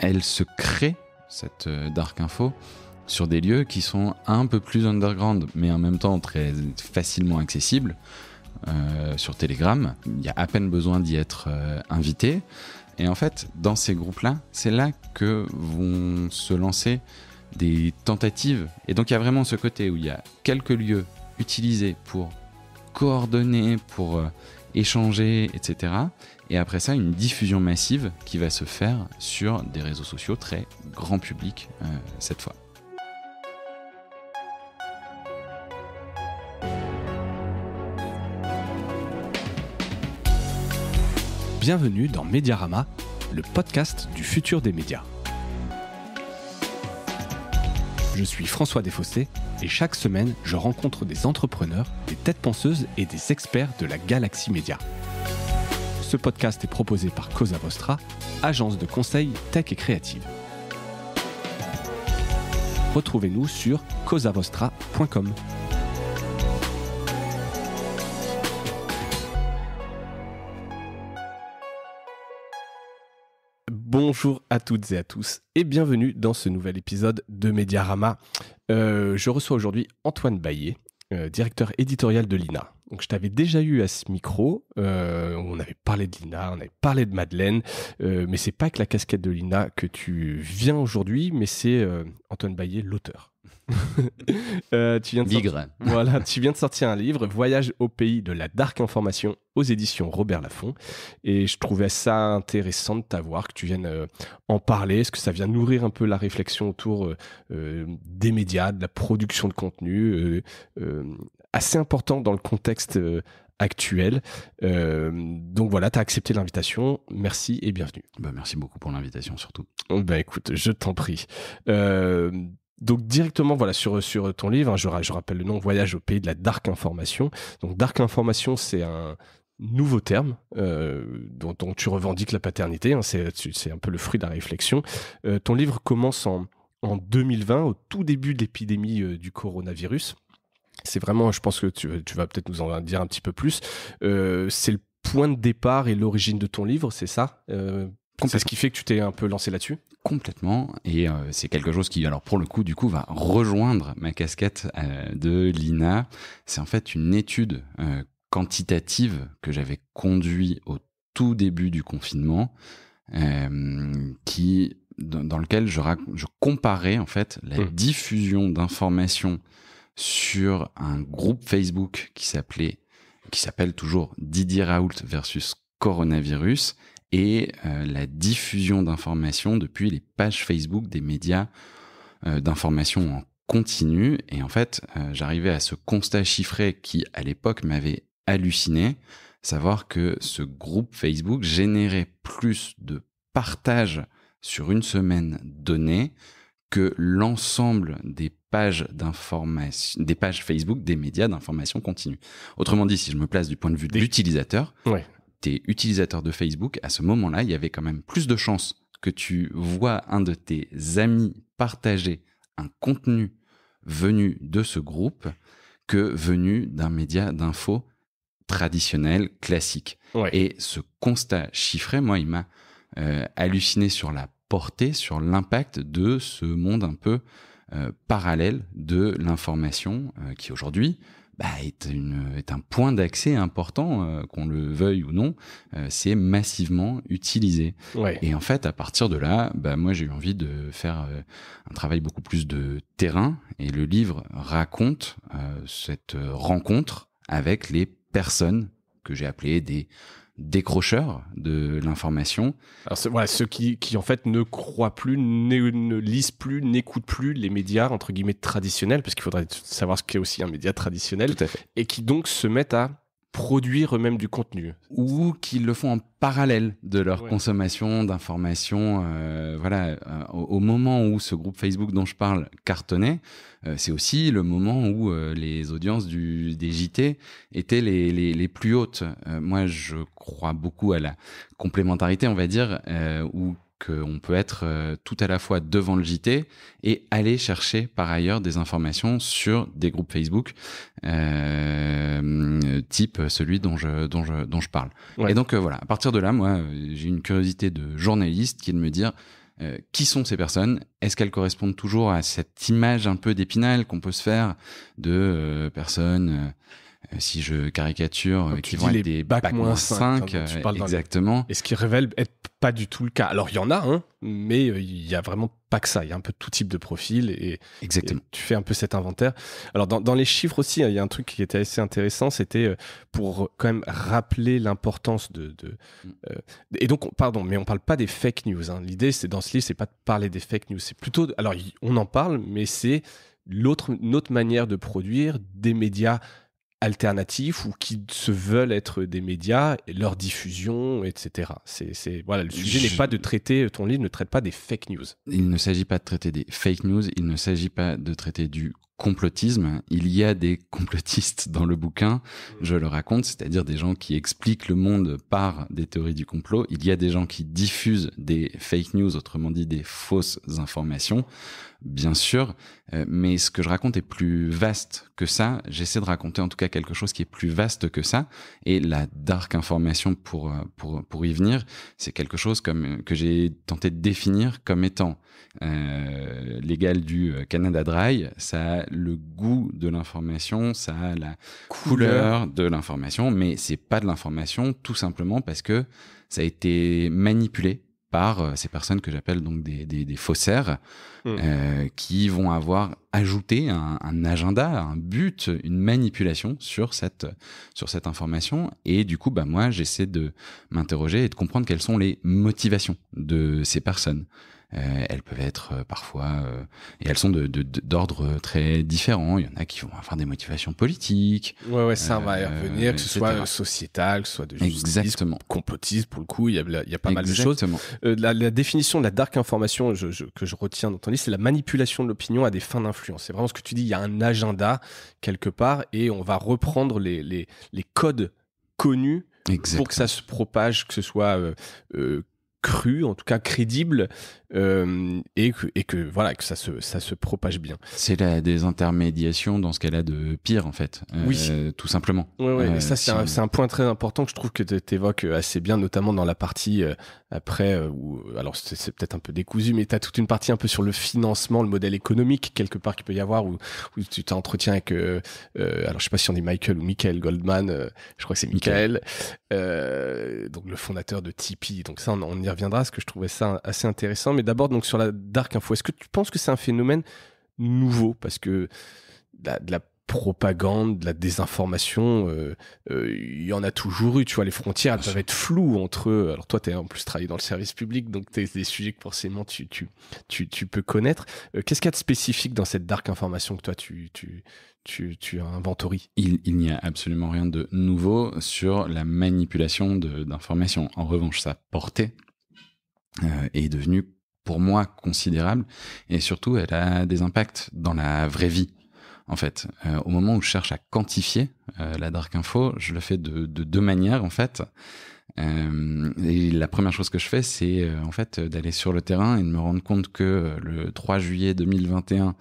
elle se crée, cette euh, Dark Info, sur des lieux qui sont un peu plus underground, mais en même temps très facilement accessibles. Euh, sur Telegram, il y a à peine besoin d'y être euh, invité. Et en fait, dans ces groupes-là, c'est là que vont se lancer des tentatives. Et donc il y a vraiment ce côté où il y a quelques lieux utilisés pour coordonner, pour échanger, etc. Et après ça, une diffusion massive qui va se faire sur des réseaux sociaux très grand public euh, cette fois. Bienvenue dans Mediarama, le podcast du futur des médias. Je suis François Desfossés et chaque semaine, je rencontre des entrepreneurs, des têtes penseuses et des experts de la galaxie média. Ce podcast est proposé par Cosa Vostra, agence de conseil tech et créative. Retrouvez-nous sur cosavostra.com. Bonjour à toutes et à tous et bienvenue dans ce nouvel épisode de Mediarama. Euh, je reçois aujourd'hui Antoine Baillet, euh, directeur éditorial de l'INA. Donc, je t'avais déjà eu à ce micro. Euh, on avait parlé de Lina, on avait parlé de Madeleine, euh, mais c'est pas avec la casquette de Lina que tu viens aujourd'hui, mais c'est euh, Antoine Baillet, l'auteur. Euh, tu voilà, tu viens de sortir un livre, Voyage au pays de la dark information aux éditions Robert Laffont. Et je trouvais ça intéressant de t'avoir, que tu viennes en parler. Est-ce que ça vient nourrir un peu la réflexion autour des médias, de la production de contenu assez important dans le contexte euh, actuel. Euh, donc voilà, tu as accepté l'invitation. Merci et bienvenue. Bah, merci beaucoup pour l'invitation surtout. Bah écoute, je t'en prie. Euh, donc directement voilà sur, sur ton livre, hein, je, rappelle le nom Voyage au pays de la dark information. Donc dark information, c'est un nouveau terme dont, tu revendiques la paternité. Hein, c'est un peu le fruit de la réflexion. ton livre commence en, en 2020, au tout début de l'épidémie du coronavirus c'est vraiment, je pense que tu, vas peut-être nous en dire un petit peu plus, euh, c'est le point de départ et l'origine de ton livre, c'est ça euh, C'est ce qui fait que tu t'es un peu lancé là-dessus Complètement, et euh, c'est quelque chose qui, alors pour le coup, du coup, va rejoindre ma casquette de l'INA. C'est en fait une étude quantitative que j'avais conduite au tout début du confinement, qui dans, lequel je, comparais en fait la mmh. diffusion d'informations sur un groupe Facebook qui s'appelait, qui s'appelle toujours Didier Raoult versus coronavirus et euh, la diffusion d'informations depuis les pages Facebook des médias euh, d'information en continu. Et en fait, euh, j'arrivais à ce constat chiffré qui, à l'époque, m'avait halluciné, savoir que ce groupe Facebook générait plus de partages sur une semaine donnée que l'ensemble des pages d'information, des pages Facebook, des médias d'information continue. Autrement dit, si je me place du point de vue de l'utilisateur, tu t'es utilisateur de Facebook, à ce moment-là, il y avait quand même plus de chances que tu vois un de tes amis partager un contenu venu de ce groupe que venu d'un média d'info traditionnel, classique. Et ce constat chiffré, moi, il m'a euh, halluciné sur la portée, sur l'impact de ce monde un peu euh, parallèle de l'information euh, qui aujourd'hui bah, est, une, est, un point d'accès important, euh, qu'on le veuille ou non, c'est massivement utilisé. Et en fait, à partir de là, bah, moi j'ai eu envie de faire un travail beaucoup plus de terrain, et le livre raconte cette rencontre avec les personnes que j'ai appelées des décrocheurs de l'information. Alors ceux qui, en fait ne croient plus, ne, ne lisent plus, n'écoutent plus les médias entre guillemets traditionnels, parce qu'il faudrait savoir ce qu'est aussi un média traditionnel, et qui donc se mettent à produire eux-mêmes du contenu. Ou qu'ils le font en parallèle de leur consommation d'informations. Euh, voilà, euh, au, moment où ce groupe Facebook dont je parle cartonnait, euh, c'est aussi le moment où les audiences du, des JT étaient les, les plus hautes. moi, je crois beaucoup à la complémentarité, on va dire, où qu'on peut être euh, tout à la fois devant le JT et aller chercher par ailleurs des informations sur des groupes Facebook euh, type celui dont je, dont je, parle. Et donc euh, voilà, à partir de là, moi, j'ai une curiosité de journaliste qui est de me dire qui sont ces personnes Est-ce qu'elles correspondent toujours à cette image un peu d'épinal qu'on peut se faire de personnes euh, si je caricature, euh, oh, qui vont être des moins 5, euh, exactement. Et ce qui révèle être pas du tout le cas. Alors il y en a, hein, mais il n'y a vraiment pas que ça. Il y a un peu tout type de profil et, exactement. tu fais un peu cet inventaire. Alors dans, les chiffres aussi, hein, il y a un truc qui était assez intéressant, c'était pour quand même rappeler l'importance de, et donc pardon, mais on parle pas des fake news. Hein. L'idée c'est dans ce livre, c'est pas de parler des fake news, c'est plutôt alors on en parle, mais c'est l'autre notre manière de produire des médias alternatifs ou qui se veulent être des médias, leur diffusion, etc. C'est, voilà, le sujet n'est pas de traiter, ton livre ne traite pas des fake news. Il ne s'agit pas de traiter des fake news, il ne s'agit pas de traiter du complotisme. Il y a des complotistes dans le bouquin, je le raconte, c'est-à-dire des gens qui expliquent le monde par des théories du complot. Il y a des gens qui diffusent des fake news, autrement dit des fausses informations bien sûr, euh, mais ce que je raconte est plus vaste que ça. J'essaie de raconter en tout cas quelque chose qui est plus vaste que ça. Et la dark information pour, euh, pour, pour y venir, c'est quelque chose comme, euh, que j'ai tenté de définir comme étant euh, l'égal du Canada Dry. Ça a le goût de l'information, ça a la couleur, couleur de l'information, mais c'est pas de l'information tout simplement parce que ça a été manipulé par euh, ces personnes que j'appelle donc des, des, faussaires hmm. euh, qui vont avoir ajouté un, agenda, un but, une manipulation sur cette, sur cette information. Et du coup, bah, moi, j'essaie de m'interroger et de comprendre quelles sont les motivations de ces personnes. Euh, elles peuvent être euh, parfois euh, et elles sont de d'ordre très différent. Il y en a qui vont avoir des motivations politiques. Ouais ouais, ça va y revenir, que ce soit sociétal, que ce soit de justice, Exactement. pour le coup. Il y a, pas mal de choses. La, définition de la dark information que je retiens dans ton livre, c'est la manipulation de l'opinion à des fins d'influence. C'est vraiment ce que tu dis. Il y a un agenda quelque part et on va reprendre les, codes connus pour que ça se propage, que ce soit cru, en tout cas crédible, euh, et, que, et, que, voilà que ça se, ça se propage bien. C'est la désintermédiation dans ce qu'elle a de pire en fait, euh, oui. tout simplement. Oui, oui. Euh, ça c'est un, point très important que je trouve que tu évoques assez bien, notamment dans la partie après alors c'est peut-être un peu décousu, mais tu as toute une partie un peu sur le financement, le modèle économique quelque part qu'il peut y avoir où, tu t'entretiens avec alors je sais pas si on dit Michael ou Michael Goldman, je crois que c'est Michael, donc le fondateur de Tipeee. Donc ça on, y reviendra, parce que je trouvais ça assez intéressant. Mais d'abord donc sur la dark info. Est-ce que tu penses que c'est un phénomène nouveau parce que de la, propagande, de la désinformation, il euh, euh, y en a toujours eu, tu vois, les frontières peuvent être floues entre eux. Alors toi, tu es en plus travaillé dans le service public, donc tu des sujets que forcément tu, tu, tu, peux connaître. Euh, qu'est-ce qu'il y a de spécifique dans cette dark information que toi, tu, tu, tu, inventories Il, il n'y a absolument rien de nouveau sur la manipulation d'informations. En revanche, sa portée est devenue pour moi considérable et surtout elle a des impacts dans la vraie vie en fait. Euh, au moment où je cherche à quantifier euh, la dark info, je le fais de, deux manières en fait. Euh, et la première chose que je fais, c'est en fait d'aller sur le terrain et de me rendre compte que le 3 juillet 2021,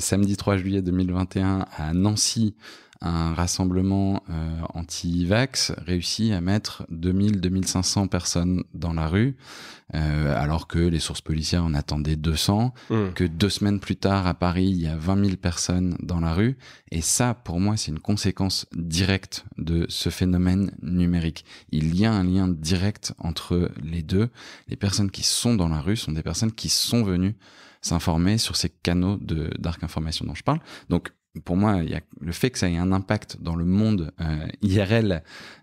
samedi 3 juillet 2021 à Nancy, un rassemblement euh, anti-vax réussit à mettre 2000-2500 personnes dans la rue, euh, alors que les sources policières en attendaient 200, hmm. que deux semaines plus tard à Paris, il y a 20 000 personnes dans la rue. Et ça, pour moi, c'est une conséquence directe de ce phénomène numérique. Il y a un lien direct entre les deux. Les personnes qui sont dans la rue sont des personnes qui sont venues s'informer sur ces canaux de dark information dont je parle. Donc pour moi, il y a le fait que ça ait un impact dans le monde euh, IRL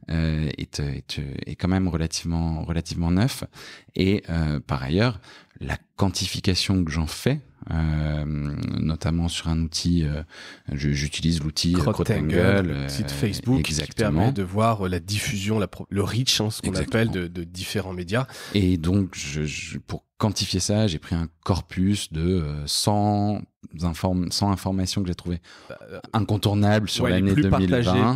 euh, est, est, est, quand même relativement relativement neuf. Et euh, par ailleurs, la quantification que j'en fais, notamment sur un outil, j'utilise l'outil Crotangle, site Facebook, qui permet de voir la diffusion, la, le reach, hein, ce qu'on appelle de, de, différents médias. Et donc, je, je, pour Quantifier ça, j'ai pris un corpus de 100, euh, informations que j'ai trouvées euh, incontournables sur l'année 2020.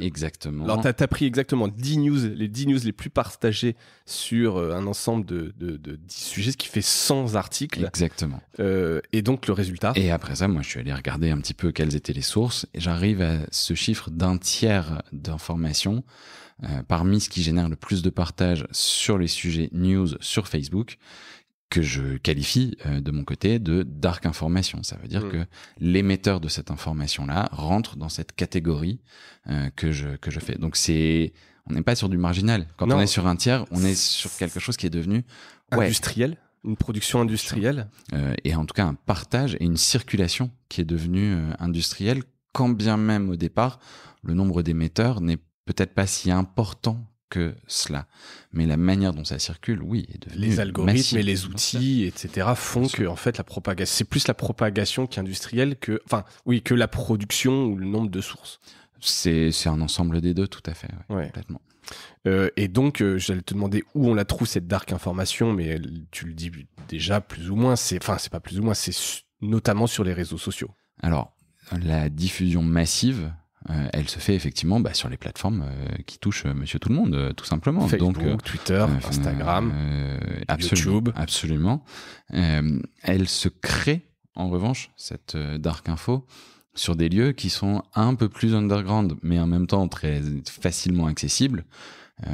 Exactement. Alors, tu as, pris exactement 10 news, les 10 news les plus partagées sur euh, un ensemble de, 10 sujets, ce qui fait 100 articles. Exactement. et donc, le résultat Et après ça, moi, je suis allé regarder un petit peu quelles étaient les sources, et j'arrive à ce chiffre d'un tiers d'informations. parmi ce qui génère le plus de partage sur les sujets news sur Facebook, que je qualifie euh, de mon côté de dark information. Ça veut dire hmm. que l'émetteur de cette information-là rentre dans cette catégorie euh, que je que je fais. Donc c'est on n'est pas sur du marginal. Quand on est sur un tiers, on est sur quelque chose qui est devenu industriel, une production industrielle euh, et en tout cas un partage et une circulation qui est devenue industrielle quand bien même au départ le nombre d'émetteurs n'est peut-être pas si important que cela. Mais la manière dont ça circule, oui, est devenue Les algorithmes et les outils, etc., font que, en fait, la propagation, c'est plus la propagation industrielle que, enfin, oui, que la production ou le nombre de sources. C'est un ensemble des deux, tout à fait, complètement. Euh, et donc, euh, j'allais te demander où on la trouve cette dark information, mais tu le dis déjà plus ou moins. C'est, enfin, c'est pas plus ou moins, c'est notamment sur les réseaux sociaux. Alors, la diffusion massive, euh, elle se fait effectivement bah, sur les plateformes euh, qui touchent euh, Monsieur Tout le Monde, tout simplement. Facebook, Twitter, Instagram, YouTube. Absolument. elle se crée, en revanche, cette dark info sur des lieux qui sont un peu plus underground, mais en même temps très facilement accessibles.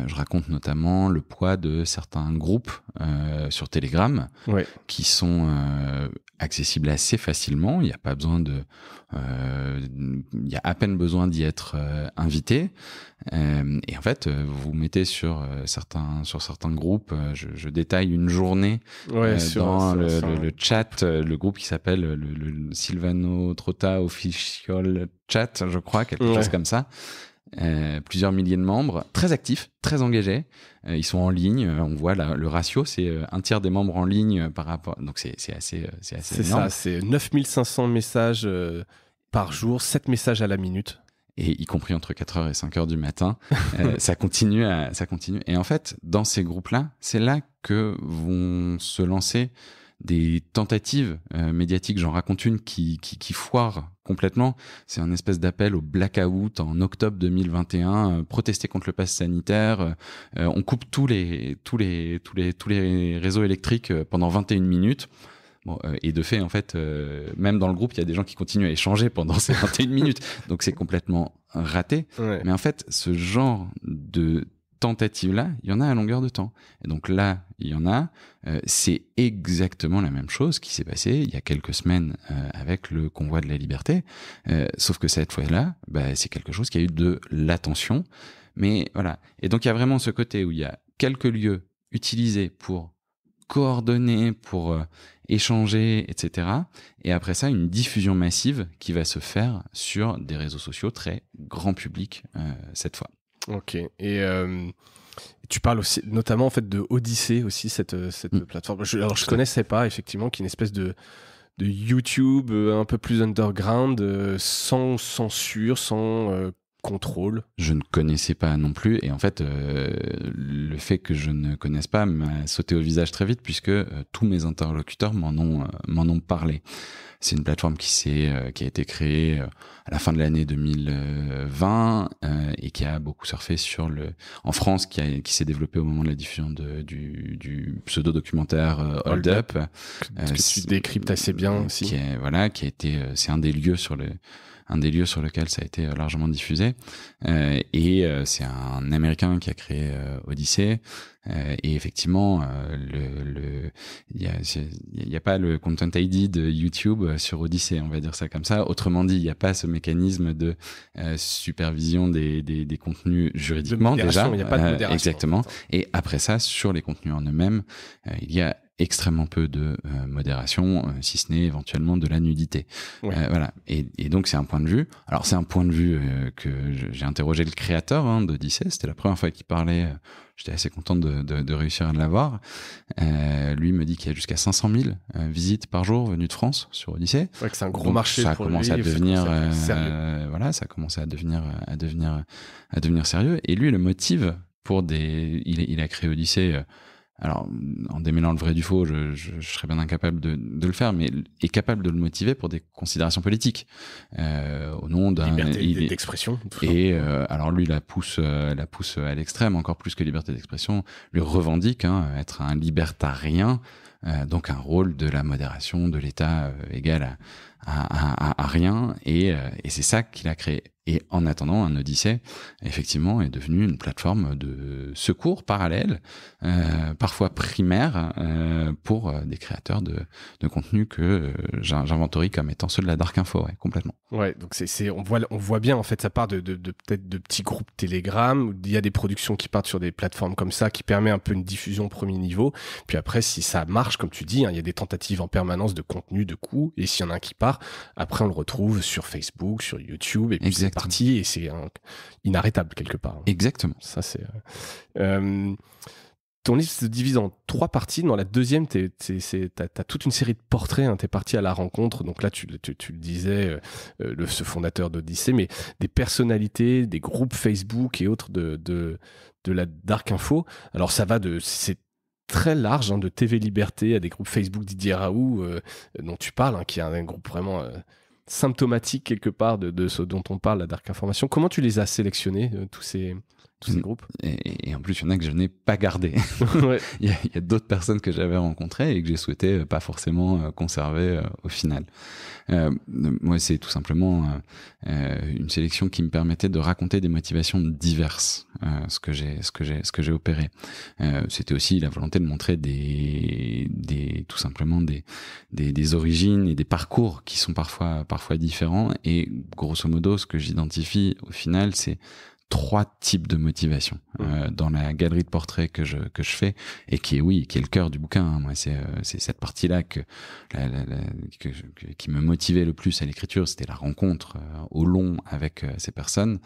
je raconte notamment le poids de certains groupes sur Telegram qui sont accessible assez facilement. Il n'y a pas besoin de, euh, il y a à peine besoin d'y être euh, invité. Euh, et en fait, vous vous mettez sur certains sur certains groupes. Je, détaille une journée sur, dans le, chat, le groupe qui s'appelle le, Silvano Trotta Official Chat, je crois, quelque chose comme ça. Euh, plusieurs milliers de membres, très actifs, très engagés. Euh, ils sont en ligne. Euh, on voit le ratio, c'est un tiers des membres en ligne par rapport. Donc c'est assez, c'est assez. C'est ça, c'est 9500 messages par jour, 7 messages à la minute. Et y compris entre 4h et 5h du matin, ça continue, à, ça continue. Et en fait, dans ces groupes-là, c'est là que vont se lancer des tentatives euh, médiatiques, j'en raconte une qui, qui, foire complètement. C'est un espèce d'appel au blackout en octobre 2021, euh, protester contre le pass sanitaire. Euh, on coupe tous les, tous les, tous les, tous les réseaux électriques pendant 21 minutes. Bon, et de fait, en fait, même dans le groupe, il y a des gens qui continuent à échanger pendant ces 21 minutes. Donc c'est complètement raté. Mais en fait, ce genre de tentative là il y en a à longueur de temps. Et donc là, il y en a. Euh, c'est exactement la même chose qui s'est passée il y a quelques semaines euh, avec le convoi de la liberté. Euh, sauf que cette fois-là, bah, c'est quelque chose qui a eu de l'attention. Mais voilà. Et donc il y a vraiment ce côté où il y a quelques lieux utilisés pour coordonner, pour échanger, etc. Et après ça, une diffusion massive qui va se faire sur des réseaux sociaux très grand public cette fois. Ok. Et euh, tu parles aussi, notamment en fait de Odyssée aussi, cette, euh, cette mm. plateforme. alors je connaissais pas effectivement, qui est une espèce de, de YouTube euh, un peu plus underground, sans censure, sans contrôle, je ne connaissais pas non plus. Et en fait, euh, le fait que je ne connaisse pas m'a sauté au visage très vite puisque euh, tous mes interlocuteurs m'en ont, euh, ont parlé. C'est une plateforme qui, qui a été créée à la fin de l'année 2020 et qui a beaucoup surfé sur le... En France, qui, qui s'est développée au moment de la diffusion de, du, du pseudo-documentaire Hold, Up. up que tu assez bien aussi. voilà, qui a été... C'est un des lieux sur le un des lieux sur lequel ça a été euh, largement diffusé. Euh, et euh, c'est un Américain qui a créé Odyssey. et effectivement, le, il n'y a, pas le Content ID de YouTube sur Odyssée, on va dire ça comme ça. Autrement dit, il n'y a pas ce mécanisme de supervision des, contenus juridiquement déjà. Il n'y a pas exactement. Hein. Et après ça, sur les contenus en eux-mêmes, il y a extrêmement peu de euh, modération, euh, si ce n'est éventuellement de la nudité. Euh, voilà. Et, et donc c'est un point de vue. Alors c'est un point de vue que j'ai interrogé le créateur hein, d'Odyssée. C'était la première fois qu'il parlait. J'étais assez content de, de, de réussir à l'avoir. lui me dit qu'il y a jusqu'à 500 000 visites par jour venues de France sur Odyssée. c'est un gros marché. Ça a commencé à devenir sérieux. voilà, ça a commencé à devenir à devenir à devenir sérieux. Et lui le motive pour des. Il, il a créé Odyssée alors en démêlant le vrai du faux, je, serais bien incapable de, le faire, mais est capable de le motiver pour des considérations politiques euh, au nom d'un liberté d'expression. Et euh, alors lui la pousse, euh, la pousse à l'extrême encore plus que liberté d'expression, lui revendique hein, être un libertarien, donc un rôle de la modération de l'État égal à, rien, et c'est ça qu'il a créé. Et en attendant, un Odyssée, effectivement, est devenu une plateforme de secours parallèle, euh, parfois primaire, euh, pour euh, des créateurs de, de contenu que j'inventorie comme étant ceux de la Dark Info, ouais, complètement. Ouais, donc c'est, on, voit, on voit bien, en fait, ça part de, de, peut-être de petits groupes Telegram, où il y a des productions qui partent sur des plateformes comme ça, qui permet un peu une diffusion premier niveau. Puis après, si ça marche, comme tu dis, hein, il y a des tentatives en permanence de contenu, de coûts, et s'il y en a un qui part, après, on le retrouve sur Facebook, sur YouTube, et puis partie parti et c'est inarrêtable quelque part. Exactement. Ça, c'est. Euh, euh, ton livre se divise en trois parties. Dans la deuxième, tu as, toute une série de portraits. Hein. Tu es parti à la rencontre. Donc là, tu, le disais, euh, le, ce fondateur d'Odyssée, mais des personnalités, des groupes Facebook et autres de, de, de la Dark Info. Alors ça va de C'est très large, hein, de TV Liberté à des groupes Facebook Didier Raoult, dont tu parles, hein, qui est un, groupe vraiment symptomatiques quelque part de, de, ce dont on parle, la dark information. Comment tu les as sélectionnés, euh, tous ces, tous ces mm. Et, en plus, il y en a que je n'ai pas gardé. il y a, d'autres personnes que j'avais rencontrées et que j'ai souhaité euh, pas forcément euh, conserver euh, au final. moi, c'est tout simplement une sélection qui me permettait de raconter des motivations diverses, ce que j'ai, ce que j'ai, ce que j'ai opéré. C'était aussi la volonté de montrer des, des, tout simplement des, des, des origines et des parcours qui sont parfois, parfois différents. Et grosso modo, ce que j'identifie au final, c'est trois types de motivation euh, dans la galerie de portraits que je que je fais et qui est oui qui est le cœur du bouquin hein. moi c'est euh, c'est cette partie là que, la, la, qui me motivait le plus à l'écriture c'était la rencontre euh, au long avec euh, ces personnes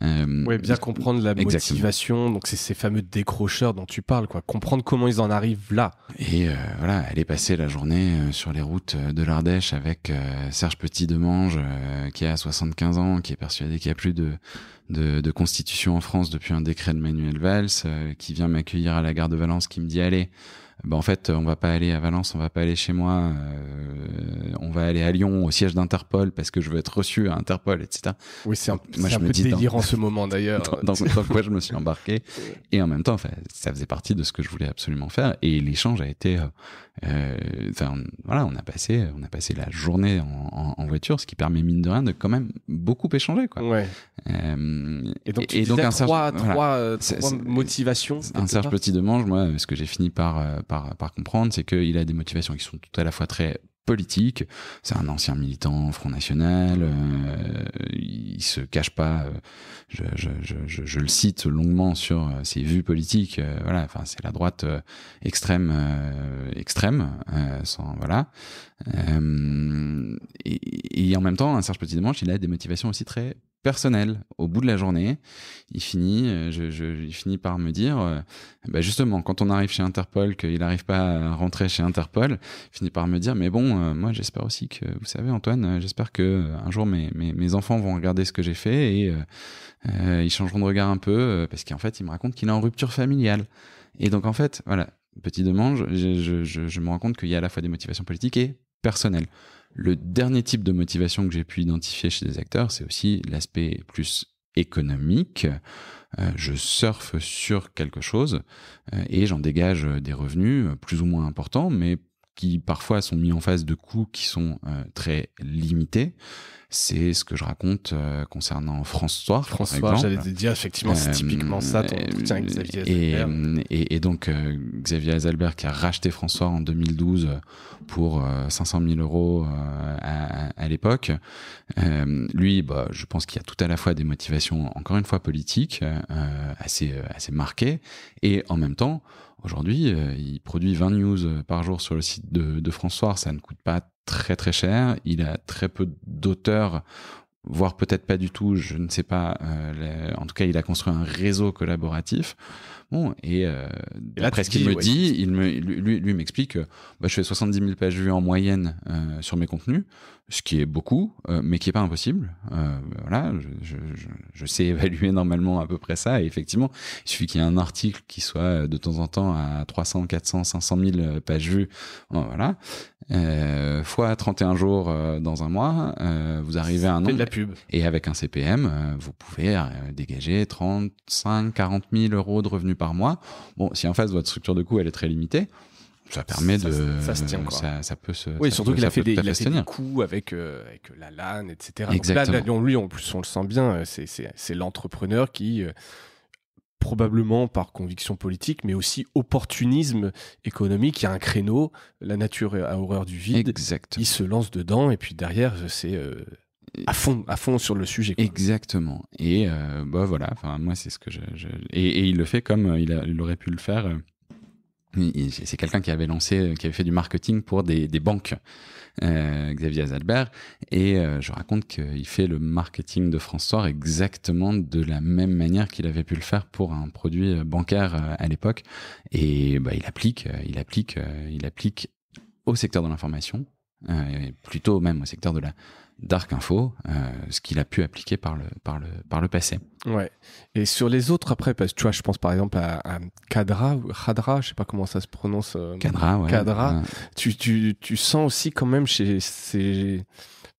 ouais bien comprendre la motivation, donc c'est ces fameux décrocheurs dont tu parles, quoi. Comprendre comment ils en arrivent là. Et voilà, elle est passée la journée sur les routes de l'Ardèche avec Serge Petit-Demange, qui a 75 ans, qui est persuadé qu'il y a plus de de, constitution en France depuis un décret de Manuel Valls euh, qui vient m'accueillir à la gare de Valence, qui me dit allez, bah en fait on va pas aller à Valence, on va pas aller chez moi, euh, on va aller à Lyon au siège d'Interpol parce que je veux être reçu à Interpol, etc. Oui, c'est un, moi, je me peu ce moment d'ailleurs. dans, dans, dans je me suis embarqué et en même temps, ça faisait partie de ce que je voulais absolument faire et l'échange a été euh, euh, enfin, voilà, on a passé, on a passé la journée en, voiture, ce qui permet mine de rien de quand même beaucoup échanger, quoi. Ouais. Euh, et donc, tu et, un trois, trois euh, motivations. Un Serge Petit de manche moi, ce que j'ai fini par par, par comprendre, c'est qu'il a des motivations qui sont tout à la fois très politique. C'est un ancien militant Front National. Euh, il se cache pas. Euh, je, le cite longuement sur euh, ses vues politiques. voilà, enfin c'est la droite extrême, extrême. sans voilà. Et, en même temps, un Serge Petit-Demange, il a des motivations aussi très personnel au bout de la journée. Il finit, euh, je, par me dire, euh, bah, justement, quand on arrive chez Interpol, qu'il n'arrive pas à rentrer chez Interpol, il finit par me dire, mais bon, euh, moi j'espère aussi que, vous savez Antoine, j'espère que un jour mes, mes, enfants vont regarder ce que j'ai fait et ils changeront de regard un peu, parce qu'en fait, il me raconte qu'il est en rupture familiale. Et donc en fait, voilà, petit demande, je, je me rends compte qu'il y a à la fois des motivations politiques et personnelles. Le dernier type de motivation que j'ai pu identifier chez des acteurs, c'est aussi l'aspect plus économique. Euh, je surfe sur quelque chose euh, et j'en dégage euh, des revenus plus ou moins importants, mais qui parfois sont mis en face de coûts qui sont très limités c'est ce que je raconte euh, concernant François. François, j'allais te dire, effectivement, c'est euh, typiquement ça, ton avec Xavier et, et, donc, euh, Xavier Azalbert qui a racheté François en 2012 pour 500 000 euros à, l'époque, lui, bah, je pense qu'il y a tout à la fois des motivations, encore une fois, politiques, assez, assez marquées, et en même temps, Aujourd'hui, il produit 20 news par jour sur le site de, de François. Ça ne coûte pas très très cher, il a très peu d'auteurs voire peut-être pas du tout, je ne sais pas. Euh, en tout cas, il a construit un réseau collaboratif. Bon, et, euh, après ce qu'il me dit, il me, lui, lui m'explique bah, je fais 70 000 pages vues en moyenne euh, sur mes contenus, ce qui est beaucoup, euh, mais qui n'est pas impossible. Euh, voilà, je, je, je, sais évaluer normalement à peu près ça. Et effectivement, il suffit qu'il y ait un article qui soit euh, de temps en temps à 300, 400, 500 000 pages vues. voilà. fois 31 jours dans un mois, vous arrivez à un an. la pub. Et avec un CPM, vous pouvez dégager 35, 40 000 euros de revenus par mois. Bon, si en face votre structure de coût elle est très limitée, ça permet de. Ça, se tient, peut se. Oui, surtout qu'il a fait, des, il des avec, euh, avec la LAN, etc. Exactement. là, lui, en plus, on le sent bien, euh, c'est l'entrepreneur qui. Euh, probablement par conviction politique, mais aussi opportunisme économique. Il y a un créneau, la nature a horreur du vide. Exact. Il se lance dedans, et puis derrière, c'est à fond, à fond sur le sujet. Exactement. Et euh, bah voilà, enfin moi c'est ce que je, Et, il le fait comme euh, il, aurait pu le faire. Euh, c'est quelqu'un qui avait lancé, qui avait fait du marketing pour des, banques, Xavier Zalbert. Et je raconte qu'il fait le marketing de France Soir exactement de la même manière qu'il avait pu le faire pour un produit bancaire à l'époque. Et bah, il applique, il applique, il applique au secteur de l'information, plutôt même au secteur de la Dark Info, euh, ce qu'il a pu appliquer par le, par le, par le passé. Ouais. Et sur les autres après, parce tu vois, je pense par exemple à, à Kadra, Khadra, je sais pas comment ça se prononce. Euh, Kadra, Tu, tu, tu, sens aussi quand même chez ces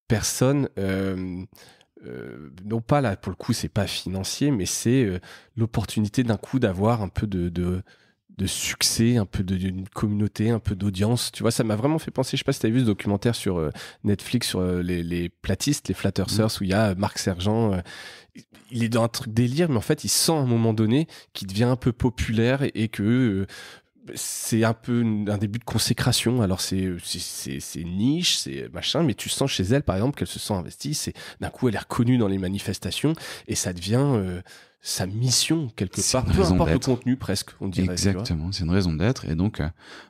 personnes, euh, non pas là, pour le coup, c'est pas financier, mais c'est l'opportunité d'un coup d'avoir un peu de, de de succès, un peu d'une communauté, un peu d'audience. Tu vois, ça m'a vraiment fait penser, je sais pas si tu as vu ce documentaire sur euh, Netflix, sur euh, les, platistes, les flatteurs mm. où il y a euh, Marc Sergent. il est dans un truc délire, mais en fait, il sent à un moment donné qu'il devient un peu populaire et, que c'est un peu un début de consécration. Alors, c'est niche, c'est machin, mais tu sens chez elle, par exemple, qu'elle se sent investie. D'un coup, elle est reconnue dans les manifestations et ça devient sa mission quelque part, peu importe le contenu presque, on dirait. Exactement, c'est une raison d'être. Et donc, euh,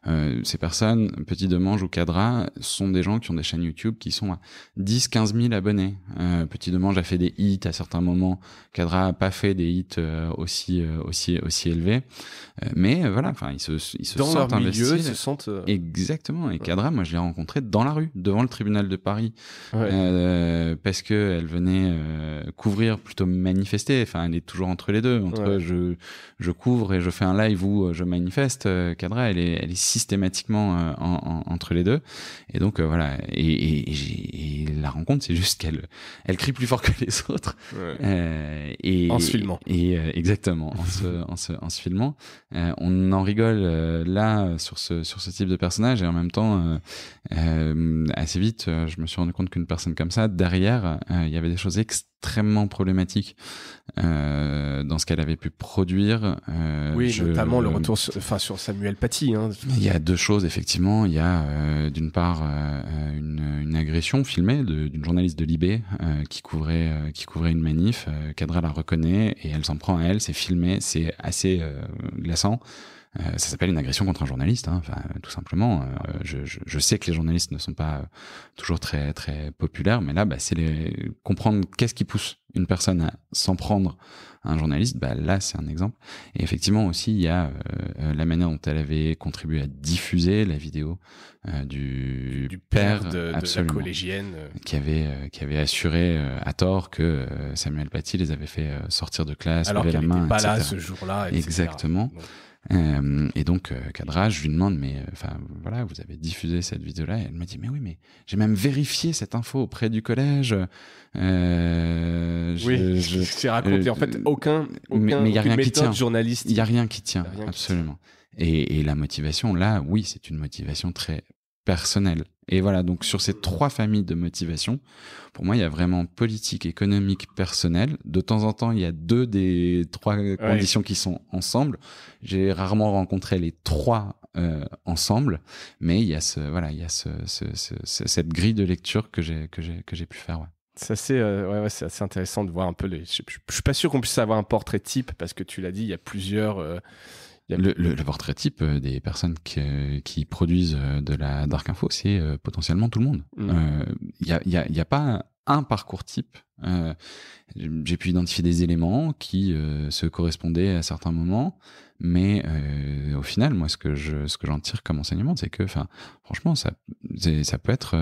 euh, ces personnes, Petit Demange ou Cadra, sont des gens qui ont des chaînes YouTube qui sont à 10, 15 000 abonnés. Euh, Petit Demange a fait des hits à certains moments, Cadra a pas fait des hits aussi aussi aussi élevés. mais voilà, enfin, ils se, ils se sentent investis. se sentent... Exactement. Et Cadra, moi, je l'ai rencontré dans la rue, devant le tribunal de Paris, parce que elle venait couvrir, plutôt manifester. Enfin, elle est toujours entre les deux. Entre je, je couvre et je fais un live où euh, je manifeste, Cadra, euh, elle est, elle est systématiquement euh, entre les deux. Et donc, voilà. Et, la rencontre, c'est juste qu'elle elle crie plus fort que les autres. et, en se filmant. Et, exactement, en se, en en se filmant. on en rigole là sur ce, sur ce type de personnage. Et en même temps, assez vite, je me suis rendu compte qu'une personne comme ça, derrière, il y avait des choses extrêmement extrêmement problématique euh, dans ce qu'elle avait pu produire. Euh, oui, notamment le retour sur, enfin, sur Samuel Paty. Hein. Il y a deux choses, effectivement. Il y a euh, d'une part une, agression filmée d'une journaliste de Libé qui, couvrait, qui couvrait une manif. Cadra la reconnaît et elle s'en prend à elle. C'est filmé, c'est assez glaçant. Euh, ça s'appelle une agression contre un journaliste, hein. enfin, euh, tout simplement. Euh, je, je, je, sais que les journalistes ne sont pas toujours très, très populaires, mais là, bah, c'est les... comprendre qu'est-ce qui pousse une personne à s'en prendre à un journaliste. Bah, là, c'est un exemple. Et effectivement aussi, il y a la manière dont elle avait contribué à diffuser la vidéo du, père, de, de la collégienne qui avait qui avait assuré à tort que Samuel Paty les avait fait sortir de classe, alors qu'elle n'était pas là ce jour-là. Exactement. Euh, et donc, euh, cadrage, je lui demande, mais euh, enfin, voilà, vous avez diffusé cette vidéo-là. Et elle me dit, mais oui, mais j'ai même vérifié cette info auprès du collège. Je, euh, oui, je, c'est raconté. en fait, aucun, aucun mais, y a rien qui tient. journaliste. Il n'y a rien qui tient, absolument. Et, et, la motivation, là, oui, c'est une motivation très personnelle. Et voilà, donc sur ces trois familles de motivation, pour moi, il y a vraiment politique, économique, personnelle. De temps en temps, il y a deux des trois conditions qui sont ensemble. J'ai rarement rencontré les trois euh, ensemble, mais il y a ce voilà, il y a cette grille de lecture que j'ai que j'ai que j'ai pu faire. Ouais. C'est assez, euh, ouais, ouais, c'est assez intéressant de voir un peu Je, ne suis pas sûr qu'on puisse avoir un portrait type parce que tu l'as dit, il y a plusieurs. Euh, le, le, le, portrait type euh, des personnes qui, euh, qui produisent euh, de la dark info, c'est potentiellement tout le monde. Il mm. n'y a, y a, y a pas un parcours type. j'ai pu identifier des éléments qui se correspondaient à certains moments, mais euh, au final, moi, ce que je, ce que j'en tire comme enseignement, c'est que, enfin, franchement, ça, ça peut être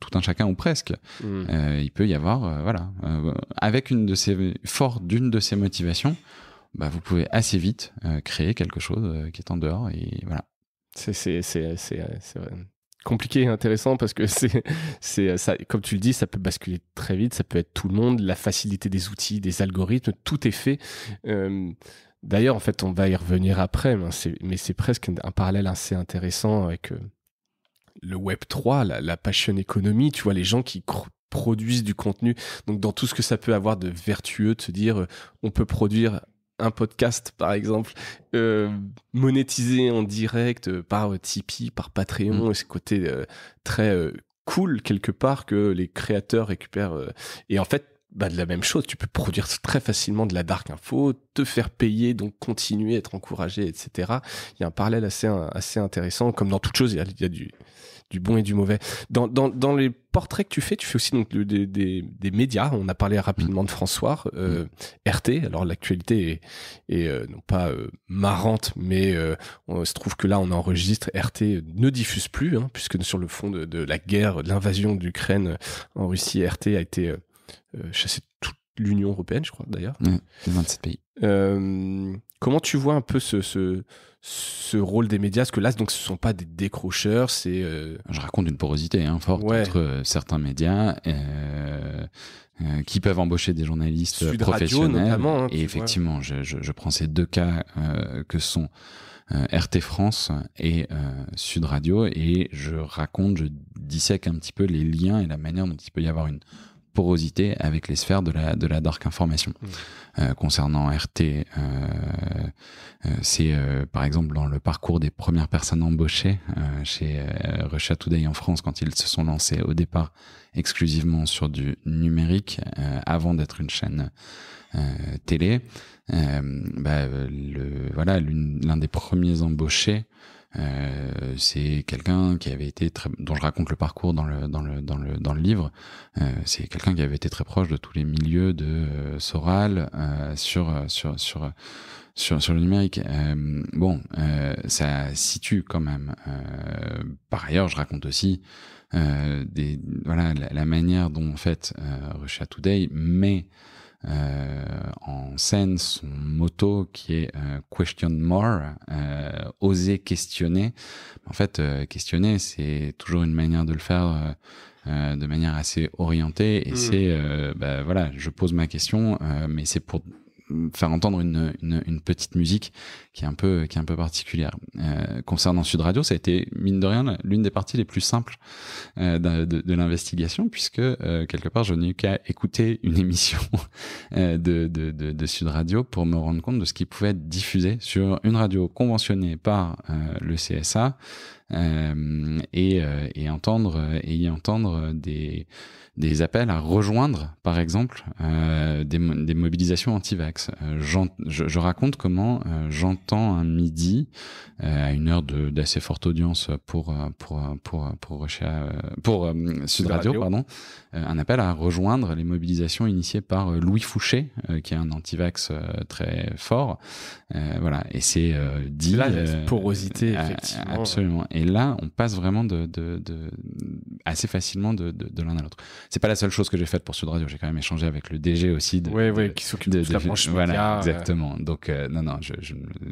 tout un chacun ou presque. Mm. il peut y avoir, voilà, avec une de ces, fort d'une de ces motivations, bah, vous pouvez assez vite euh, créer quelque chose euh, qui est en dehors. Et voilà. C'est euh, compliqué et intéressant parce que c'est, c'est ça, comme tu le dis, ça peut basculer très vite, ça peut être tout le monde, la facilité des outils, des algorithmes, tout est fait. d'ailleurs, en fait, on va y revenir après, mais c'est, presque un parallèle assez intéressant avec le Web 3, la, la passion économie, tu vois, les gens qui produisent du contenu. Donc, dans tout ce que ça peut avoir de vertueux, de se dire, on peut produire un podcast, par exemple, euh, monétisé en direct euh, par euh, Tipeee, par Patreon, mm. et ce côté très cool quelque part que les créateurs récupèrent. et en fait, bah, de la même chose. Tu peux produire très facilement de la dark info, te faire payer, donc continuer à être encouragé, etc. Il y a un parallèle assez, assez intéressant. Comme dans toute chose, il y a, du, du bon et du mauvais. Dans, les portraits que tu fais, tu fais aussi donc des, médias. On a parlé rapidement de François, euh, RT. Alors l'actualité est, euh, non pas euh, marrante, mais on se trouve que là on enregistre. RT ne diffuse plus, hein, puisque sur le fond de, de la guerre, de l'invasion d'Ukraine en Russie, RT a été euh, chasser toute l'Union européenne, je crois d'ailleurs. 27 pays. Euh, comment tu vois un peu ce, ce, rôle des médias Parce que là, donc, ce ne sont pas des décrocheurs, c'est. Euh, je raconte une porosité hein, forte entre certains médias. qui peuvent embaucher des journalistes professionnels. Hein, et effectivement, je, je, prends ces deux cas que sont RT France et Sud Radio, et je raconte, je dissèque un petit peu les liens et la manière dont il peut y avoir une porosité avec les sphères de la, de la dark information. Mm. Euh, concernant RT, euh, euh, c'est par exemple dans le parcours des premières personnes embauchées chez Russia Today en France, quand ils se sont lancés au départ exclusivement sur du numérique, avant d'être une chaîne télé, bah, voilà l'un des premiers embauchés euh, c'est quelqu'un qui avait été très, dont je raconte le parcours dans le dans le dans le dans le livre. Euh, c'est quelqu'un qui avait été très proche de tous les milieux de euh, Soral sur sur sur sur, sur le numérique. bon, ça situe quand même. par ailleurs, je raconte aussi des voilà la, manière dont en fait Russia Today met euh, en scène son motto qui est euh, Question More, euh, oser questionner. En fait, questionner, c'est toujours une manière de le faire de manière assez orientée et hmm. c'est bah, voilà je pose ma question mais c'est pour faire entendre une, une, une, petite musique qui est un peu, qui est un peu particulière. Euh, concernant Sud Radio, ça a été, mine de rien, l'une des parties les plus simples euh, de, de, l'investigation, puisque euh, quelque part, je n'ai eu qu'à écouter une émission euh, de, de, de, Sud Radio pour me rendre compte de ce qui pouvait être diffusé sur une radio conventionnée par euh, le CSA. Euh, euh, et, entendre euh, et y entendre des, des appels à rejoindre, par exemple, des, des, mobilisations anti-vax. Je, raconte comment j'entends un midi à une heure d'assez forte audience pour pour pour pour, pour Sud Radio, pardon, un appel à rejoindre les mobilisations initiées par Louis Fouché, qui est un anti-vax très fort. voilà, et c'est dit. porosité, effectivement. Absolument. Et là, on passe vraiment de, assez facilement de, l'un à l'autre. C'est pas la seule chose que j'ai faite pour Sud Radio. J'ai quand même échangé avec le DG aussi. De, oui, oui, qui s'occupe de, la branche Voilà, euh. exactement. Donc euh, non, non,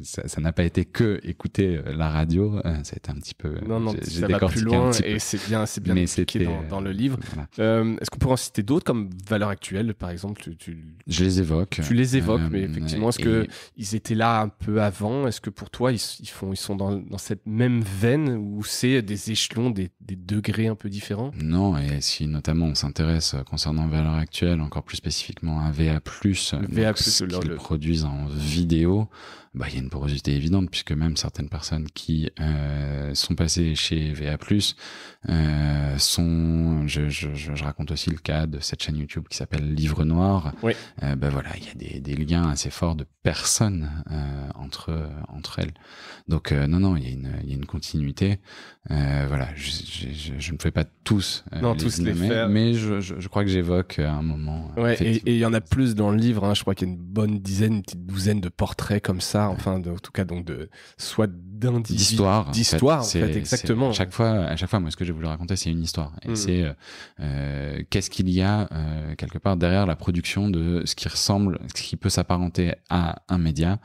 ça n'a pas été que écouter euh, la radio. ça a été un petit peu. Non, non, ça va plus loin et c'est bien, c'est bien Mais expliqué dans, dans, le livre. Est-ce qu'on pourrait en citer d'autres comme valeurs actuelles, par exemple tu, Je les évoque. Tu les évoques, mais effectivement, est-ce qu'ils que ils étaient là un peu avant Est-ce que pour toi, ils, font, ils sont dans, dans cette même veine ou c'est des échelons, des, degrés un peu différents Non, et si notamment on s'intéresse concernant valeur actuelle, encore plus spécifiquement à VA+, VA+, ce qu'ils produisent en vidéo, bah, il y a une porosité évidente, puisque même certaines personnes qui euh, sont passées chez VA+, euh, sont... Je, je, je, raconte aussi le cas de cette chaîne YouTube qui s'appelle Livre Noir. Oui. Euh, bah, voilà, il y a des, des, liens assez forts de personnes entre, entre elles. Donc non, non, il y une, il y a une continuité. Euh, voilà, je, ne fais pas tous euh, les mais je, crois que j'évoque euh, un moment. et il y en a plus dans le livre. Hein. je crois qu'il y a une bonne dizaine, une petite douzaine de portraits comme ça. Enfin, en tout cas, donc de soit d'individus, d'histoire, d'histoire exactement. À chaque fois, à chaque fois, moi, ce que j'ai voulu raconter, c'est une histoire. Et hmm. c'est qu'est-ce qu'il y a quelque part derrière la production de ce qui ressemble, ce qui peut s'apparenter à un média,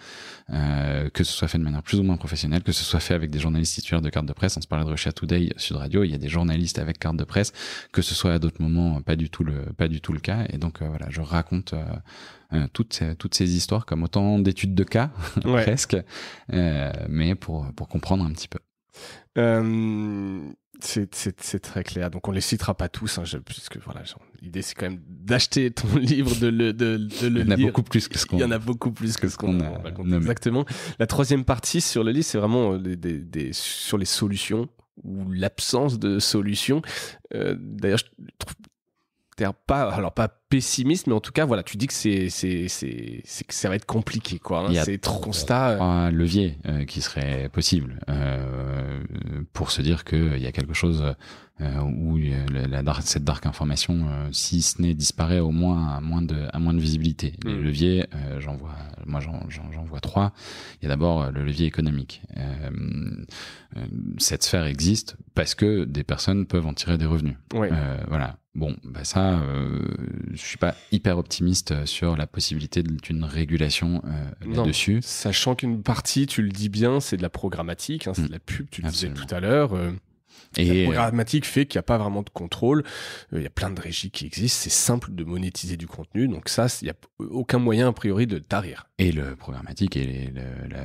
que ce soit fait de manière plus ou moins professionnelle, que ce soit fait avec des journalistes titulaires de cartes de presse. On se parlait sur Today Sud Radio, il y a des journalistes avec carte de presse, que ce soit à d'autres moments pas du tout le, pas du tout le cas. Et donc euh, voilà, je raconte euh, euh, toutes, ces, toutes ces histoires comme autant d'études de cas, presque, mais pour, pour comprendre un petit peu. c'est très clair. Donc on les citera pas tous, hein, puisque voilà, l'idée c'est quand même d'acheter ton livre, de le, de, le lire. Il y en a beaucoup plus que ce qu'on. Il y en a beaucoup plus que, ce qu'on a. exactement. La troisième partie sur le livre, c'est vraiment des, sur les solutions ou l'absence de solution. Euh, d'ailleurs, je trouve pas, alors pas pessimiste, mais en tout cas, voilà, tu dis que c'est c'est que ça va être compliqué, quoi. Hein. c'est trop constat. Un euh. levier euh, qui serait possible euh, pour se dire qu'il y a quelque chose où la, cette dark information, si ce n'est disparaît, au moins à moins de à moins de visibilité. Les mm. leviers, j'en vois, moi j'en vois trois. Il y a d'abord le levier économique. cette sphère existe parce que des personnes peuvent en tirer des revenus. Oui. voilà. Bon, bah ça, je suis pas hyper optimiste euh, sur la possibilité d'une régulation euh, là-dessus. Sachant qu'une partie, tu le dis bien, c'est de la programmatique, hein, c'est mm. de la pub, tu le disais tout à l'heure. Euh, et la euh, programmatique fait qu'il n'y a pas vraiment de contrôle. Euh, il y a plein de régies qui existent. C'est simple de monétiser du contenu. Donc ça, il n'y a euh, aucun moyen a priori de tarir. Et le programmatique est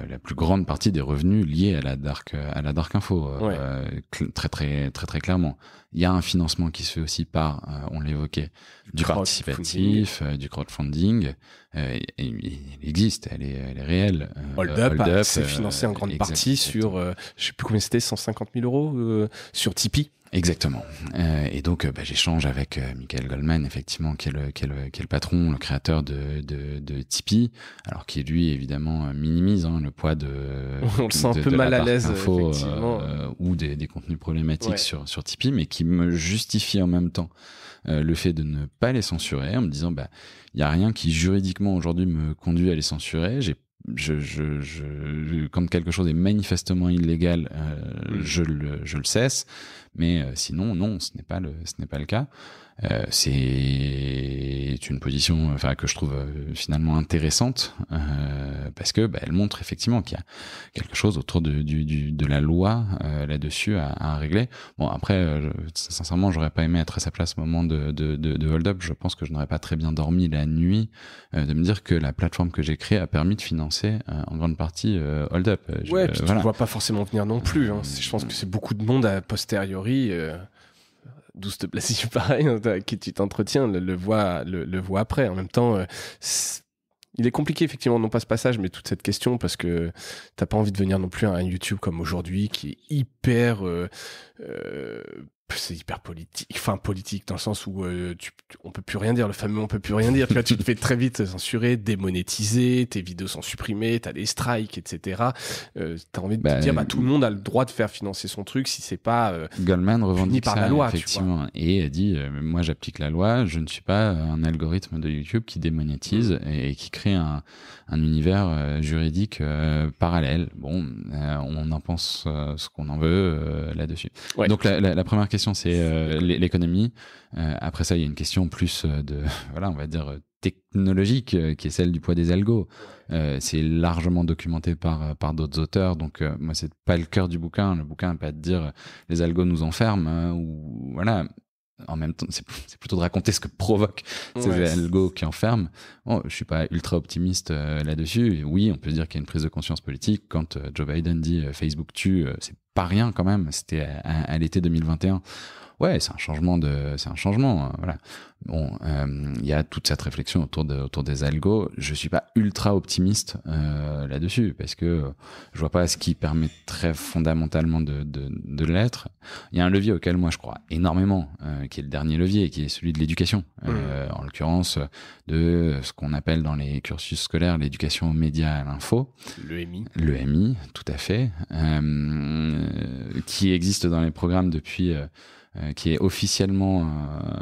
la, plus grande partie des revenus liés à la dark, à la dark info. très, très, très, très clairement. Il y a un financement qui se fait aussi par, on l'évoquait, du, participatif, du crowdfunding euh, il existe, elle est, elle est réelle. Euh, hold Up, c'est financé en euh, grande partie sur, euh, je sais plus combien c'était, 150 000 euros sur Tipeee. Exactement. Euh, et donc, euh, bah, j'échange avec euh, Michael Goldman, effectivement, qui est le, patron, le créateur de, de, Tipeee, alors qui, lui, évidemment, euh, minimise hein, le poids de... On le sent un peu mal à l'aise, ou des, contenus problématiques sur, sur Tipeee, mais qui me justifie en même temps le fait de ne pas les censurer, en me disant, bah, il n'y a rien qui juridiquement aujourd'hui me conduit à les censurer, j'ai je, je, je, quand quelque chose est manifestement illégal, euh, mm. je, le, je le cesse. Mais euh, sinon, non, ce n'est pas le, ce n'est pas le cas. Euh, c'est une position enfin, que je trouve euh, finalement intéressante euh, parce que bah, elle montre effectivement qu'il y a quelque chose autour de, la loi là-dessus à, à, régler. Bon après, sincèrement, j'aurais pas aimé être à sa place au moment de, de, Hold Up. Je pense que je n'aurais pas très bien dormi la nuit de me dire que la plateforme que j'ai créée a permis de financer en grande partie Hold Up. Je, ouais, puis vois pas forcément venir non plus. Hein. Mm. Je pense que c'est beaucoup de monde à posteriori douze te places pareil, hein, qui tu t'entretiens, le, voit, le, voit après. En même temps, euh, il est compliqué, effectivement, non pas ce passage, mais toute cette question, parce que t'as pas envie de venir non plus à un YouTube comme aujourd'hui, qui est hyper euh, euh, c'est hyper politique, enfin politique dans le sens où on euh, tu, on peut plus rien dire, le fameux on peut plus rien dire, tu tu te fais très vite censurer, démonétiser, tes vidéos sont supprimées, t'as des strikes, etc. tu euh, t'as envie de te bah, dire, bah, tout le monde a le droit de faire financer son truc si c'est pas euh, Goldman revendique par ça, la loi, effectivement, et dit, moi j'applique la loi, je ne suis pas un algorithme de YouTube qui démonétise mm. et, qui crée un, univers juridique parallèle. Bon, on en pense ce qu'on en veut là-dessus. Donc la, la première question question, c'est euh, l'économie. Euh, après ça, il y a une question plus euh, de, voilà, on va dire technologique qui est celle du poids des algos. c'est largement documenté par, par d'autres auteurs, donc moi c'est pas le cœur du bouquin. Le bouquin n'est pas de dire les algos nous enferment hein, ou voilà, en même temps, c'est plutôt de raconter ce que provoque ces qui enferment. Bon, je suis pas ultra optimiste euh, là-dessus. Oui, on peut dire qu'il y a une prise de conscience politique. Quand euh, Joe Biden dit euh, Facebook tue, c'est pas rien quand même. C'était à, à l'été 2021 ouais, c'est un changement de, c'est un changement. Hein, voilà. Bon, euh, il y a toute cette réflexion autour de, autour des algos. Je suis pas ultra optimiste euh, là-dessus parce que je vois pas ce qui permet très fondamentalement de, de, de l'être. Il y a un levier auquel moi je crois énormément, euh, qui est le dernier levier, qui est celui de l'éducation. Mmh. En l'occurrence, de ce qu'on appelle dans les cursus scolaires l'éducation aux médias et à l'info. L'EMI. MI, tout à fait, qui existe dans les programmes depuis, euh, qui est officiellement euh,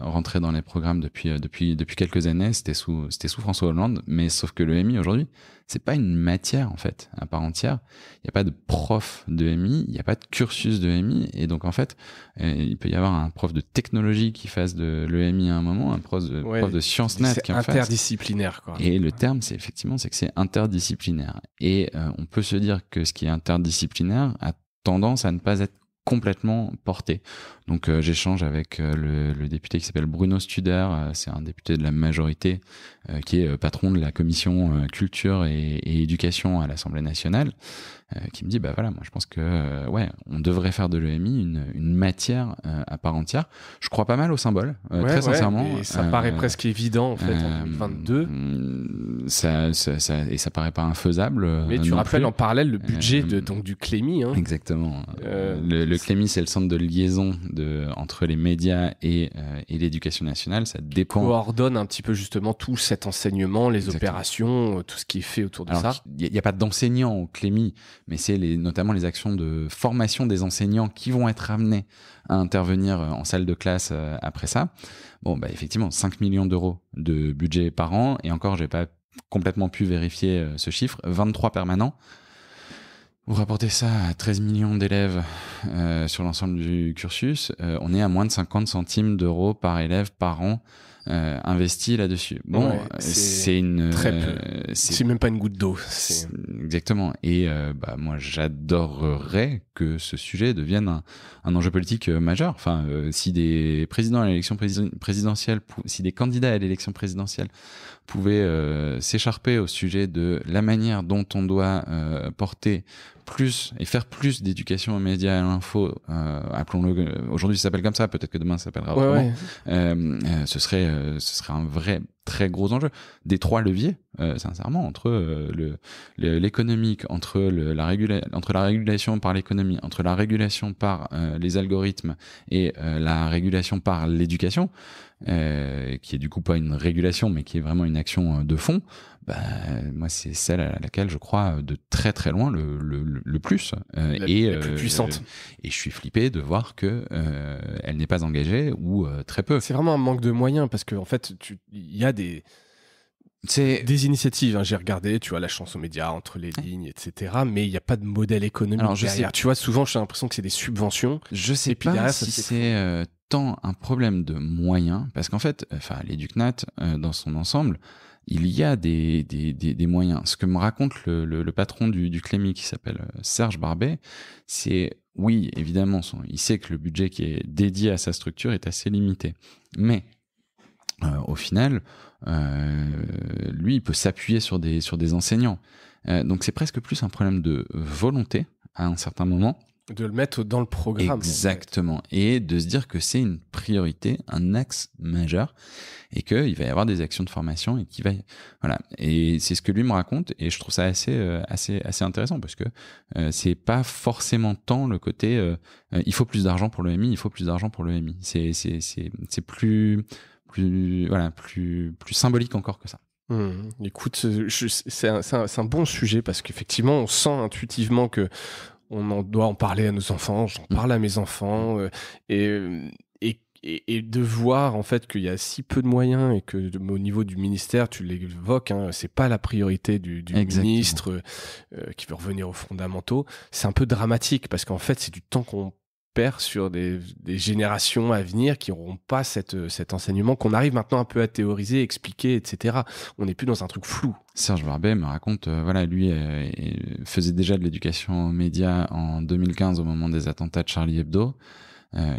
rentré dans les programmes depuis euh, depuis depuis quelques années. C'était sous c'était sous François Hollande, mais sauf que l'EMI aujourd'hui, c'est pas une matière en fait à part entière. Il n'y a pas de prof de il n'y a pas de cursus de MI, et donc en fait, il peut y avoir un prof de technologie qui fasse de l'EMI à un moment, un prof de, prof de sciences nat qui en fasse. Interdisciplinaire quoi. Et le terme, c'est effectivement c'est que c'est interdisciplinaire. Et on peut se dire que ce qui est interdisciplinaire a tendance à ne pas être complètement porté. Donc euh, j'échange avec euh, le, député qui s'appelle Bruno Studer, euh, c'est un député de la majorité qui est patron de la commission culture et éducation à l'Assemblée nationale, euh, qui me dit bah voilà, moi je pense que euh, ouais, on devrait faire de l'EMI une, une matière euh, à part entière. Je crois pas mal au symbole, très sincèrement. ça paraît presque évident en fait en 2022. Mm, ça, ça, et ça paraît pas infaisable. Mais tu rappelles en parallèle le budget de donc du Clémy. Hein. Exactement. le, Clémy, c'est le centre de liaison de entre les médias et, et l'éducation nationale. Ça dépend. Coordonne un petit peu justement tout cet enseignement, les opérations, tout ce qui est fait autour de ça. Il n'y a, a, pas d'enseignant au Clémy, mais c'est les, notamment les actions de formation des enseignants qui vont être amenés à intervenir euh, en salle de classe euh, après ça. Bon, bah, effectivement, 5 millions d'euros de budget par an, et encore, je j'ai pas complètement pu vérifier euh, ce chiffre, 23 permanents. Vous rapportez ça à 13 millions d'élèves sur l'ensemble du cursus, on est à moins de 50 centimes d'euros par élève par an euh, investi là-dessus. Bon, euh, c'est une, euh, c'est même pas une goutte d'eau. Exactement. Et bah moi, j'adorerais que ce sujet devienne un, un enjeu politique majeur. Enfin, si des présidents à l'élection présidentielle, si des candidats à l'élection présidentielle pouvait euh, s'écharper au sujet de la manière dont on doit euh, porter plus et faire plus d'éducation aux médias et à l'info, euh, appelons-le, aujourd'hui ça s'appelle comme ça, peut-être que demain ça s'appellera autrement, ce, serait, ce serait un vrai très gros enjeu Des trois leviers, euh, sincèrement, entre euh, le l'économique, entre, la entre la régulation par l'économie, entre la régulation par euh, les algorithmes et la régulation par l'éducation, qui est du coup pas une régulation, mais qui est vraiment une action de fond, bah, moi, c'est celle à laquelle je crois euh, de très très loin le, plus. Euh, et, la euh, plus puissante. et je suis flippé de voir que elle n'est pas engagée ou très peu. C'est vraiment un manque de moyens parce qu'en fait, il y a des. Des initiatives, hein. j'ai regardé, tu vois, la chance aux médias, entre les lignes, etc. Mais il n'y a pas de modèle économique je derrière. Sais... Tu vois, souvent, j'ai l'impression que c'est des subventions. Je sais pas si c'est tant un problème de moyens, parce qu'en fait, enfin, l'Éducnat, dans son ensemble, il y a des, moyens. Ce que me raconte le, patron du, du Clémy qui s'appelle euh, Serge Barbet, c'est oui, évidemment, il sait que le budget qui est dédié à sa structure est assez limité. Mais euh, au final, euh, lui, il peut s'appuyer sur des, enseignants. donc c'est presque plus un problème de volonté à un certain moment de le mettre dans le programme. Exactement. Et de se dire que c'est une priorité, un axe majeur, et qu'il va y avoir des actions de formation et qui va, voilà. Et c'est ce que lui me raconte, et je trouve ça assez, euh, assez, assez intéressant parce que euh, c'est pas forcément tant le côté, euh, il faut plus d'argent pour le MI, il faut plus d'argent pour le MI. C'est, c'est, c'est, c'est plus, plus, voilà, plus, plus symbolique encore que ça. Mmh. écoute, c'est un, un, bon sujet parce qu'effectivement, on sent intuitivement que on en doit en parler à nos enfants, j'en mmh. parle à mes enfants, mmh. euh, euh, et, et, de voir en fait qu'il y a si peu de moyens et que au niveau du ministère, tu l'évoques, ce hein, c'est pas la priorité du, ministre euh, qui veut revenir aux fondamentaux, c'est un peu dramatique parce qu'en fait c'est du temps qu'on perd sur des, générations à venir qui n'auront pas cet enseignement qu'on arrive maintenant un peu à théoriser, expliquer, etc. On n'est plus dans un truc flou. Serge Barbet me raconte, euh, voilà, lui euh, euh, faisait déjà de l'éducation aux médias en 2015 au moment des attentats de Charlie Hebdo.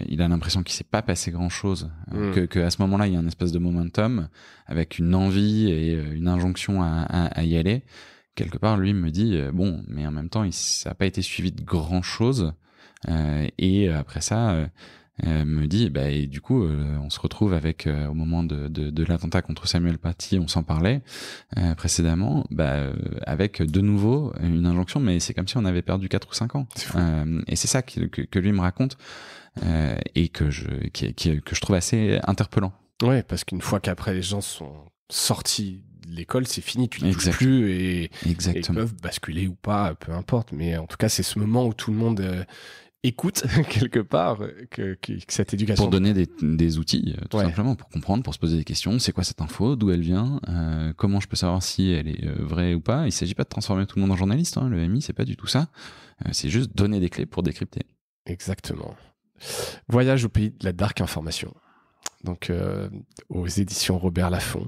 il a l'impression qu'il s'est pas passé grand chose, hmm. que, à ce moment-là il y a un espèce de momentum avec une envie et une injonction à, y aller. Quelque part, lui me dit bon, mais en même temps, ça n'a pas été suivi de grand chose. Euh, et euh, après ça, euh, me dit, bah, et du coup, on se retrouve avec, au moment de, l'attentat contre Samuel Paty, on s'en parlait précédemment, bah, avec de nouveau une injonction, mais c'est comme si on avait perdu 4 ou 5 ans. et c'est ça que, lui me raconte et que je, que je trouve assez interpellant. Ouais, parce qu'une fois qu'après les gens sont sortis de l'école, c'est fini, tu ne touches plus et ils peuvent basculer ou pas, peu importe. Mais en tout cas, c'est ce moment où tout le monde écoute quelque part euh, que, cette éducation pour donner des, outils euh, tout simplement pour comprendre pour se poser des questions c'est quoi cette info d'où elle vient euh, comment je peux savoir si elle est vraie ou pas il s'agit pas de transformer tout le monde en journaliste hein. le MI c'est pas du tout ça c'est juste donner des clés pour décrypter exactement voyage au pays de la dark information donc euh, aux éditions Robert Laffont.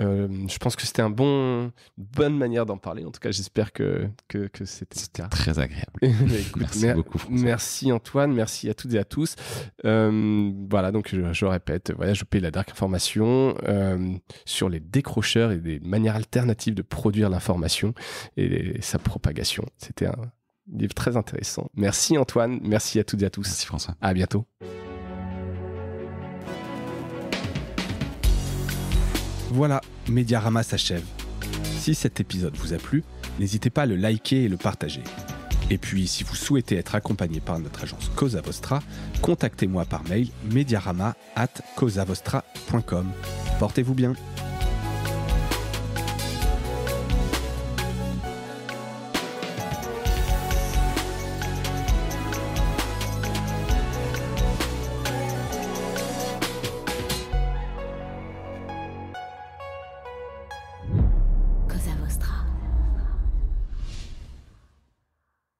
Euh, je pense que c'était un bon, bonne manière d'en parler. En tout cas, j'espère que, que, que c'était très agréable. merci beaucoup. François. Merci Antoine, merci à toutes et à tous. Euh, voilà, donc je, répète, Voyage au pays la dark information sur les décrocheurs et des manières alternatives de produire l'information et, sa propagation. C'était un livre très intéressant. Merci Antoine, merci à toutes et à tous. Merci François. À bientôt. Voilà, Mediarama s'achève. Si cet épisode vous a plu, n'hésitez pas à le liker et le partager. Et puis, si vous souhaitez être accompagné par notre agence Cosa Vostra, contactez-moi par mail mediarama at Portez-vous bien.